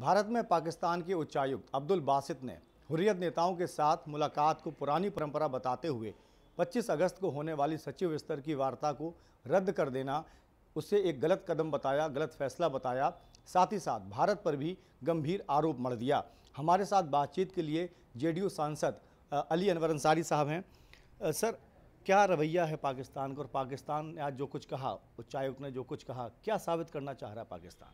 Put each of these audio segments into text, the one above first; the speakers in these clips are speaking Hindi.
भारत में पाकिस्तान के उच्चायुक्त अब्दुल बासित ने हुरियत नेताओं के साथ मुलाकात को पुरानी परंपरा बताते हुए 25 अगस्त को होने वाली सचिव स्तर की वार्ता को रद्द कर देना उसे एक गलत कदम बताया गलत फैसला बताया साथ ही साथ भारत पर भी गंभीर आरोप मढ़ दिया हमारे साथ बातचीत के लिए जेडीयू सांसद अली अनवर अंसारी साहब हैं सर क्या रवैया है पाकिस्तान का और पाकिस्तान ने आज जो कुछ कहा उच्चायुक्त ने जो कुछ कहा क्या साबित करना चाह रहा है पाकिस्तान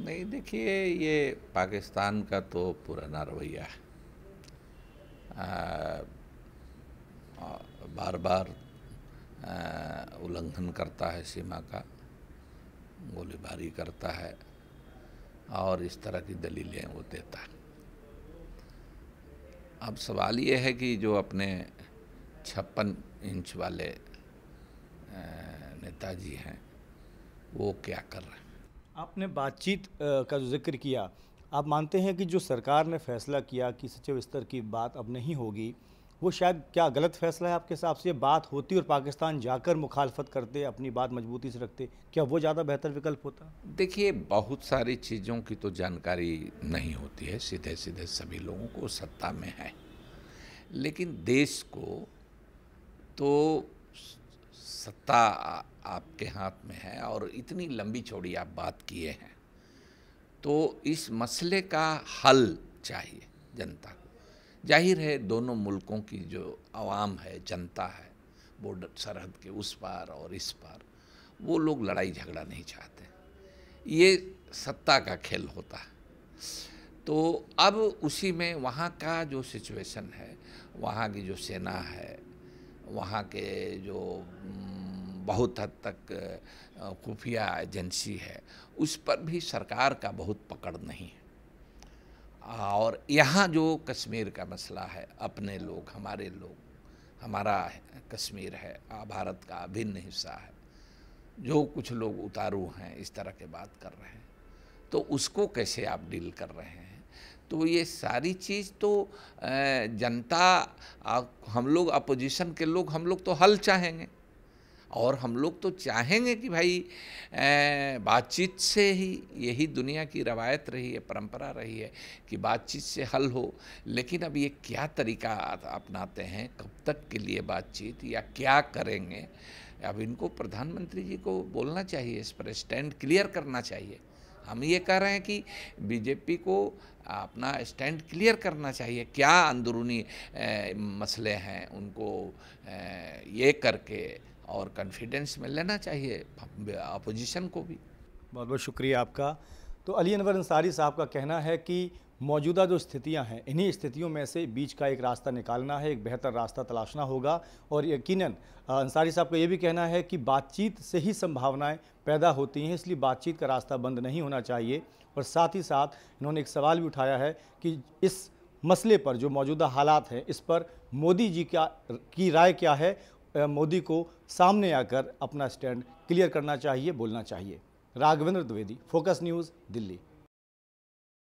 नहीं देखिए ये पाकिस्तान का तो पुराना रवैया है बार बार उल्लंघन करता है सीमा का गोलीबारी करता है और इस तरह की दलीलें वो देता है अब सवाल ये है कि जो अपने छप्पन इंच वाले नेताजी हैं वो क्या कर रहे हैं आपने बातचीत का जो जिक्र किया आप मानते हैं कि जो सरकार ने फैसला किया कि सचिव स्तर की बात अब नहीं होगी वो शायद क्या गलत फैसला है आपके हिसाब से बात होती और पाकिस्तान जाकर मुखालफत करते अपनी बात मजबूती से रखते क्या वो ज़्यादा बेहतर विकल्प होता देखिए बहुत सारी चीज़ों की तो जानकारी नहीं होती है सीधे सीधे सभी लोगों को सत्ता में है लेकिन देश को तो सत्ता आपके हाथ में है और इतनी लंबी चौड़ी आप बात किए हैं तो इस मसले का हल चाहिए जनता को जाहिर है दोनों मुल्कों की जो आवाम है जनता है बॉर्डर सरहद के उस पार और इस पार वो लोग लड़ाई झगड़ा नहीं चाहते ये सत्ता का खेल होता है तो अब उसी में वहाँ का जो सिचुएशन है वहाँ की जो सेना है वहाँ के जो बहुत हद तक खुफिया एजेंसी है उस पर भी सरकार का बहुत पकड़ नहीं है और यहाँ जो कश्मीर का मसला है अपने लोग हमारे लोग हमारा कश्मीर है भारत का अभिन्न हिस्सा है जो कुछ लोग उतारू हैं इस तरह के बात कर रहे हैं तो उसको कैसे आप डील कर रहे हैं तो ये सारी चीज़ तो जनता हम लोग अपोजिशन के लोग हम लोग तो हल चाहेंगे और हम लोग तो चाहेंगे कि भाई बातचीत से ही यही दुनिया की रवायत रही है परंपरा रही है कि बातचीत से हल हो लेकिन अब ये क्या तरीका अपनाते हैं कब तक के लिए बातचीत या क्या करेंगे अब इनको प्रधानमंत्री जी को बोलना चाहिए इस पर स्टैंड क्लियर करना चाहिए हम ये कह रहे हैं कि बीजेपी को अपना स्टैंड क्लियर करना चाहिए क्या अंदरूनी मसले हैं उनको ए, ये करके और कॉन्फिडेंस में लेना चाहिए अपोजिशन को भी बहुत बहुत शुक्रिया आपका तो अली अनवर अंसारी साहब का कहना है कि मौजूदा जो स्थितियां हैं इन्हीं स्थितियों में से बीच का एक रास्ता निकालना है एक बेहतर रास्ता तलाशना होगा और यकीनन अंसारी साहब का ये भी कहना है कि बातचीत से ही संभावनाएं पैदा होती हैं इसलिए बातचीत का रास्ता बंद नहीं होना चाहिए और साथ ही साथ इन्होंने एक सवाल भी उठाया है कि इस मसले पर जो मौजूदा हालात हैं इस पर मोदी जी का की राय क्या है मोदी को सामने आकर अपना स्टैंड क्लियर करना चाहिए बोलना चाहिए राघवेंद्र द्विवेदी फोकस न्यूज़ दिल्ली